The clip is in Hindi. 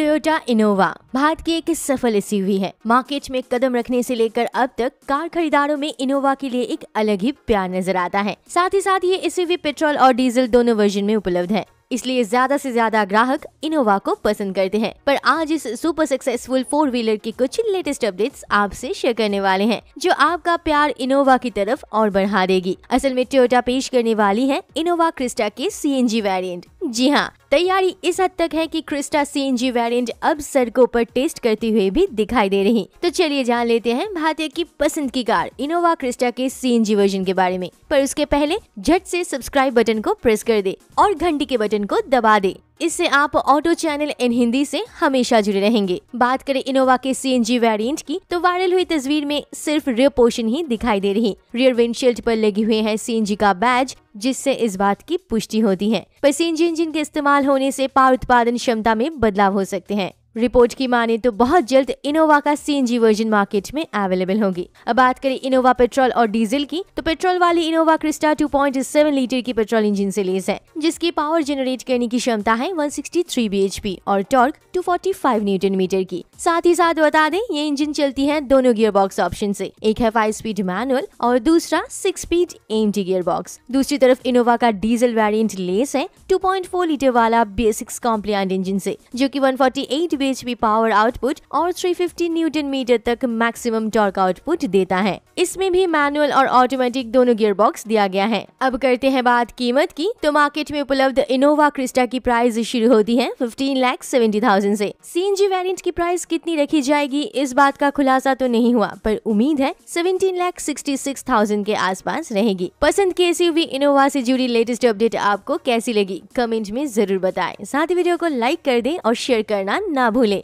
टोयोटा इनोवा भारत की एक सफल एसयूवी है मार्केट में कदम रखने से लेकर अब तक कार खरीदारों में इनोवा के लिए एक अलग ही प्यार नजर आता है साथ ही साथ ये एसयूवी पेट्रोल और डीजल दोनों वर्जन में उपलब्ध है इसलिए ज्यादा से ज्यादा ग्राहक इनोवा को पसंद करते हैं पर आज इस सुपर सक्सेसफुल फोर व्हीलर की कुछ लेटेस्ट अपडेट्स आपसे शेयर करने वाले हैं जो आपका प्यार इनोवा की तरफ और बढ़ा देगी असल में टोयोटा पेश करने वाली है इनोवा क्रिस्टा के सीएनजी वेरिएंट जी हाँ तैयारी इस हद तक है कि क्रिस्टा सीएनजी वेरिएंट अब सड़कों पर टेस्ट करते हुए भी दिखाई दे रही तो चलिए जान लेते हैं भारतीय की पसंद की कार इनोवा क्रिस्टा के सीएनजी वर्जन के बारे में पर उसके पहले झट से सब्सक्राइब बटन को प्रेस कर दे और घंटी के बटन को दबा दे इससे आप ऑटो चैनल इन हिंदी से हमेशा जुड़े रहेंगे बात करें इनोवा के सीएनजी वेरिएंट की तो वायरल हुई तस्वीर में सिर्फ रियर पोर्शन ही दिखाई दे रही रियर विंडशील्ड पर लगी हुए हैं सीएनजी का बैज जिससे इस बात की पुष्टि होती है पर सीएनजी इंजन के इस्तेमाल होने से पावर उत्पादन क्षमता में बदलाव हो सकते हैं रिपोर्ट की माने तो बहुत जल्द इनोवा का सीएनजी वर्जन मार्केट में अवेलेबल होगी अब बात करें इनोवा पेट्रोल और डीजल की तो पेट्रोल वाली इनोवा क्रिस्टा 2.7 लीटर की पेट्रोल इंजन से लेस है जिसकी पावर जनरेट करने की क्षमता है 163 bhp और टॉर्क 245 न्यूटन मीटर की साथ ही साथ बता दें ये इंजन चलती है दोनों गियर बॉक्स ऑप्शन से एक है फाइव स्पीड मैनुअल और दूसरा six speed M gear box दूसरी तरफ इनोवा का डीजल वेरियंट लेस है टू लीटर वाला बी सिक्स इंजन से जो की वन bhp पावर आउटपुट और 350 न्यूटन मीटर तक मैक्सिमम टॉर्क आउटपुट देता है इसमें भी मैनुअल और ऑटोमेटिक दोनों गियर बॉक्स दिया गया है अब करते हैं बात कीमत की तो मार्केट में उपलब्ध इनोवा क्रिस्टा की प्राइस शुरू होती है फिफ्टीन लैख सेवेंटी थाउजेंड ऐसी सी एन जी वेरियंट की प्राइस कितनी रखी जाएगी इस बात का खुलासा तो नहीं हुआ पर उम्मीद है seventeen lakh sixty six thousand के आस पास रहेगी पसंद की हुई इनोवा ऐसी जुड़ी लेटेस्ट अपडेट आपको कैसी लगी कमेंट में जरूर बताए साथ ही वीडियो को लाइक कर दे और शेयर करना ना ना भूले